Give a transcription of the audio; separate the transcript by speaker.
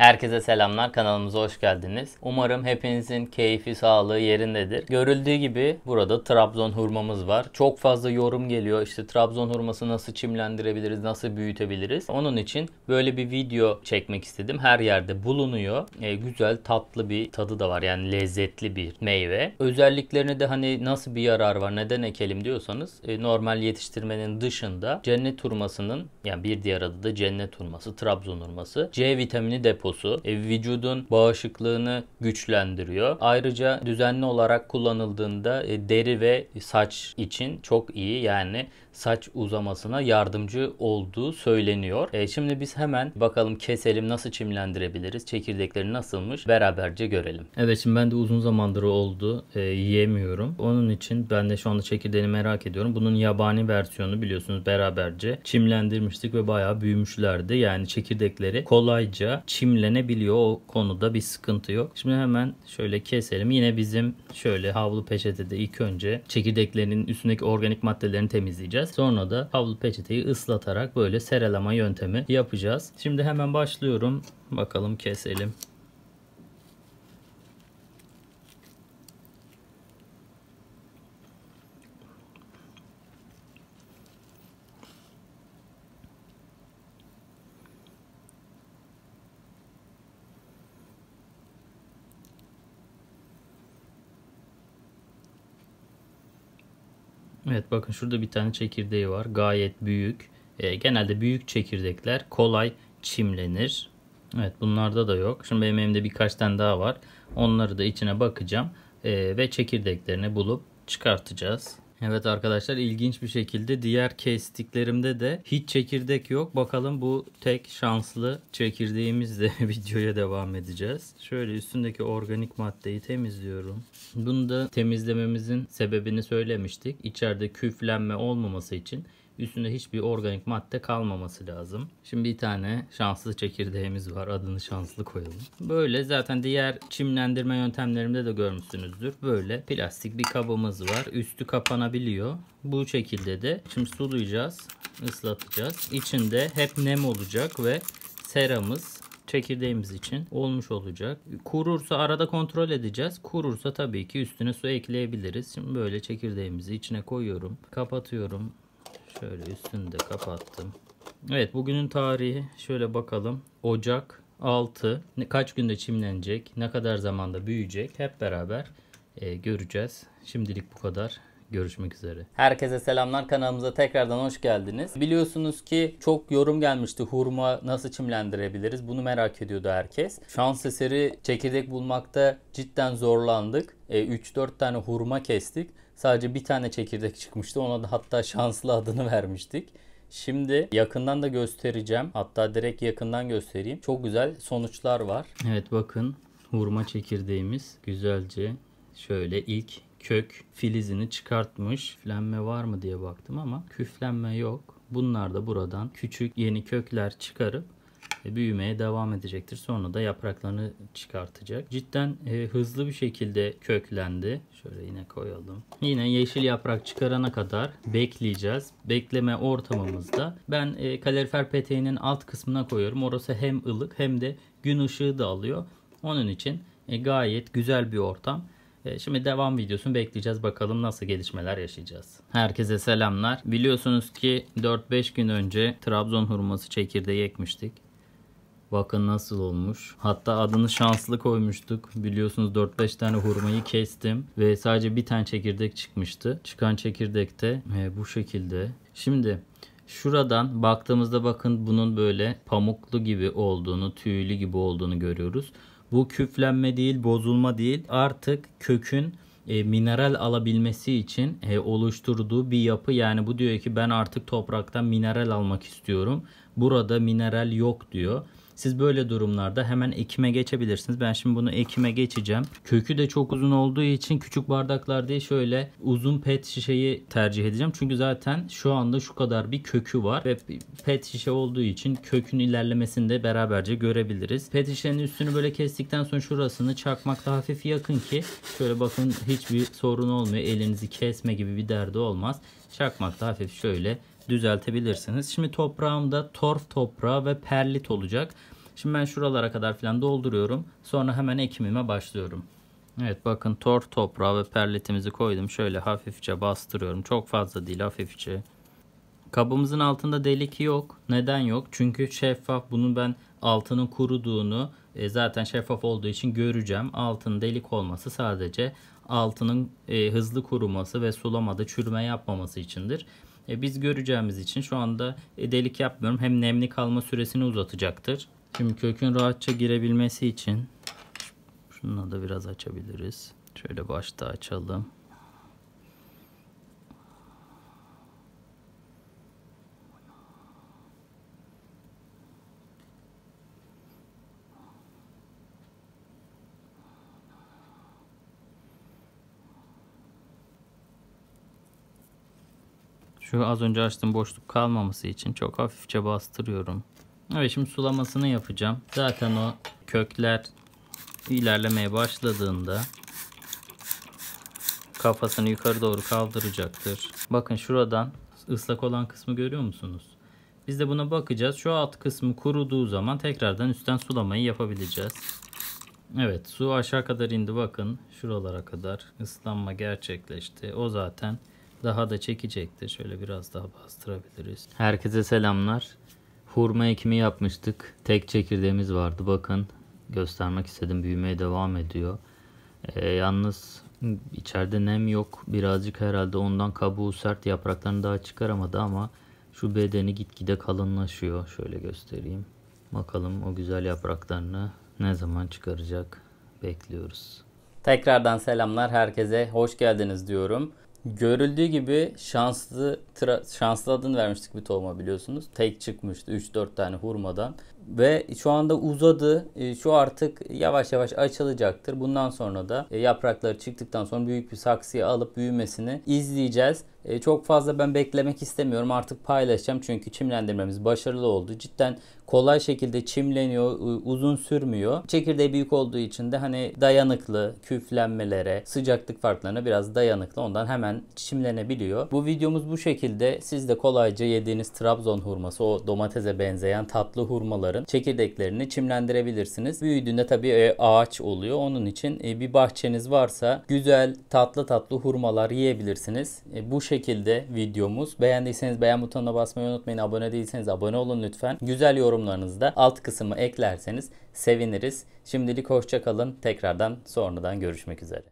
Speaker 1: Herkese selamlar kanalımıza hoş geldiniz. Umarım hepinizin keyfi sağlığı yerindedir. Görüldüğü gibi burada Trabzon hurmamız var. Çok fazla yorum geliyor işte Trabzon hurması nasıl çimlendirebiliriz nasıl büyütebiliriz. Onun için böyle bir video çekmek istedim. Her yerde bulunuyor. E, güzel tatlı bir tadı da var yani lezzetli bir meyve. Özelliklerini de hani nasıl bir yarar var neden ekelim diyorsanız e, normal yetiştirmenin dışında cennet hurmasının yani bir diğer adı da cennet hurması Trabzon hurması C vitamini deposu deposu e, vücudun bağışıklığını güçlendiriyor. Ayrıca düzenli olarak kullanıldığında e, deri ve saç için çok iyi yani saç uzamasına yardımcı olduğu söyleniyor. E, şimdi biz hemen bakalım keselim nasıl çimlendirebiliriz, çekirdekleri nasılmış beraberce görelim. Evet şimdi ben de uzun zamandır oldu e, yiyemiyorum. Onun için ben de şu anda çekirdeğini merak ediyorum. Bunun yabani versiyonu biliyorsunuz beraberce çimlendirmiştik ve bayağı büyümüşlerdi. Yani çekirdekleri kolayca çimlenebiliyor. O konuda bir sıkıntı yok. Şimdi hemen şöyle keselim. Yine bizim şöyle havlu peçetede ilk önce çekirdeklerin üstündeki organik maddelerini temizleyeceğiz keseceğiz. Sonra da havlu peçeteyi ıslatarak böyle serelama yöntemi yapacağız. Şimdi hemen başlıyorum. Bakalım keselim. Evet bakın şurada bir tane çekirdeği var. Gayet büyük. E, genelde büyük çekirdekler kolay çimlenir. Evet bunlarda da yok. Şimdi benim elimde birkaç tane daha var. Onları da içine bakacağım. E, ve çekirdeklerini bulup çıkartacağız. Evet arkadaşlar ilginç bir şekilde diğer kestiklerimde de hiç çekirdek yok. Bakalım bu tek şanslı çekirdeğimizle videoya devam edeceğiz. Şöyle üstündeki organik maddeyi temizliyorum. Bunu da temizlememizin sebebini söylemiştik. İçeride küflenme olmaması için Üstünde hiçbir organik madde kalmaması lazım. Şimdi bir tane şanslı çekirdeğimiz var. Adını şanslı koyalım. Böyle zaten diğer çimlendirme yöntemlerimde de görmüşsünüzdür. Böyle plastik bir kabımız var. Üstü kapanabiliyor. Bu şekilde de şimdi sulayacağız, ıslatacağız. İçinde hep nem olacak ve seramız çekirdeğimiz için olmuş olacak. Kurursa arada kontrol edeceğiz. Kurursa tabii ki üstüne su ekleyebiliriz. Şimdi böyle çekirdeğimizi içine koyuyorum. Kapatıyorum. Şöyle üstünü de kapattım. Evet bugünün tarihi şöyle bakalım. Ocak 6 kaç günde çimlenecek, ne kadar zamanda büyüyecek hep beraber e, göreceğiz. Şimdilik bu kadar. Görüşmek üzere. Herkese selamlar. Kanalımıza tekrardan hoş geldiniz. Biliyorsunuz ki çok yorum gelmişti. Hurma nasıl çimlendirebiliriz? Bunu merak ediyordu herkes. Şans eseri çekirdek bulmakta cidden zorlandık. E, 3-4 tane hurma kestik. Sadece bir tane çekirdek çıkmıştı. Ona da hatta şanslı adını vermiştik. Şimdi yakından da göstereceğim. Hatta direkt yakından göstereyim. Çok güzel sonuçlar var. Evet bakın hurma çekirdeğimiz güzelce şöyle ilk kök filizini çıkartmış. Küflenme var mı diye baktım ama küflenme yok. Bunlar da buradan küçük yeni kökler çıkarıp e, büyümeye devam edecektir. Sonra da yapraklarını çıkartacak. Cidden e, hızlı bir şekilde köklendi. Şöyle yine koyalım. Yine yeşil yaprak çıkarana kadar bekleyeceğiz. Bekleme ortamımızda ben e, kalorifer peteğinin alt kısmına koyuyorum. Orası hem ılık hem de gün ışığı da alıyor. Onun için e, gayet güzel bir ortam. E, şimdi devam videosunu bekleyeceğiz. Bakalım nasıl gelişmeler yaşayacağız. Herkese selamlar. Biliyorsunuz ki 4-5 gün önce Trabzon hurması çekirdeği ekmiştik. Bakın nasıl olmuş. Hatta adını şanslı koymuştuk. Biliyorsunuz 4-5 tane hurmayı kestim ve sadece bir tane çekirdek çıkmıştı. Çıkan çekirdek de e, bu şekilde. Şimdi şuradan baktığımızda bakın bunun böyle pamuklu gibi olduğunu, tüylü gibi olduğunu görüyoruz. Bu küflenme değil, bozulma değil. Artık kökün e, mineral alabilmesi için e, oluşturduğu bir yapı. Yani bu diyor ki ben artık topraktan mineral almak istiyorum. Burada mineral yok diyor. Siz böyle durumlarda hemen ekime geçebilirsiniz. Ben şimdi bunu ekime geçeceğim. Kökü de çok uzun olduğu için küçük bardaklar değil şöyle uzun pet şişeyi tercih edeceğim. Çünkü zaten şu anda şu kadar bir kökü var ve pet şişe olduğu için kökün ilerlemesini de beraberce görebiliriz. Pet şişenin üstünü böyle kestikten sonra şurasını çakmakta hafif yakın ki şöyle bakın hiçbir sorun olmuyor. Elinizi kesme gibi bir derdi olmaz. Çakmakta hafif şöyle düzeltebilirsiniz. Şimdi toprağımda torf toprağı ve perlit olacak. Şimdi ben şuralara kadar falan dolduruyorum. Sonra hemen ekimime başlıyorum. Evet bakın torf toprağı ve perlitimizi koydum. Şöyle hafifçe bastırıyorum. Çok fazla değil hafifçe. Kabımızın altında delik yok. Neden yok? Çünkü şeffaf. Bunun ben altının kuruduğunu e, zaten şeffaf olduğu için göreceğim. Altın delik olması sadece altının e, hızlı kuruması ve sulamada çürüme yapmaması içindir. E, biz göreceğimiz için şu anda e, delik yapmıyorum. Hem nemli kalma süresini uzatacaktır. Şimdi kökün rahatça girebilmesi için şununla da biraz açabiliriz. Şöyle başta açalım. Şu az önce açtığım boşluk kalmaması için çok hafifçe bastırıyorum. Evet şimdi sulamasını yapacağım. Zaten o kökler ilerlemeye başladığında kafasını yukarı doğru kaldıracaktır. Bakın şuradan ıslak olan kısmı görüyor musunuz? Biz de buna bakacağız. Şu alt kısmı kuruduğu zaman tekrardan üstten sulamayı yapabileceğiz. Evet su aşağı kadar indi bakın. Şuralara kadar ıslanma gerçekleşti. O zaten daha da çekecekti, Şöyle biraz daha bastırabiliriz. Herkese selamlar. Hurma ekimi yapmıştık. Tek çekirdeğimiz vardı. Bakın göstermek istedim. Büyümeye devam ediyor. Ee, yalnız içeride nem yok. Birazcık herhalde ondan kabuğu sert yapraklarını daha çıkaramadı ama şu bedeni gitgide kalınlaşıyor. Şöyle göstereyim. Bakalım o güzel yapraklarını ne zaman çıkaracak bekliyoruz. Tekrardan selamlar herkese. Hoş geldiniz diyorum. Görüldüğü gibi şanslı şanslı adını vermiştik bir tohuma biliyorsunuz. Tek çıkmıştı 3-4 tane hurmadan ve şu anda uzadı. E, şu artık yavaş yavaş açılacaktır. Bundan sonra da e, yaprakları çıktıktan sonra büyük bir saksıya alıp büyümesini izleyeceğiz. E, çok fazla ben beklemek istemiyorum. Artık paylaşacağım çünkü çimlendirmemiz başarılı oldu. Cidden kolay şekilde çimleniyor, uzun sürmüyor. Çekirdeği büyük olduğu için de hani dayanıklı, küflenmelere, sıcaklık farklarına biraz dayanıklı. Ondan hemen çimlenebiliyor. Bu videomuz bu şekilde. Siz de kolayca yediğiniz Trabzon hurması, o domatese benzeyen tatlı hurmaları bunların çekirdeklerini çimlendirebilirsiniz. Büyüdüğünde tabii e, ağaç oluyor. Onun için e, bir bahçeniz varsa güzel tatlı tatlı hurmalar yiyebilirsiniz. E, bu şekilde videomuz. Beğendiyseniz beğen butonuna basmayı unutmayın. Abone değilseniz abone olun lütfen. Güzel yorumlarınızı da alt kısmı eklerseniz seviniriz. Şimdilik hoşçakalın. Tekrardan sonradan görüşmek üzere.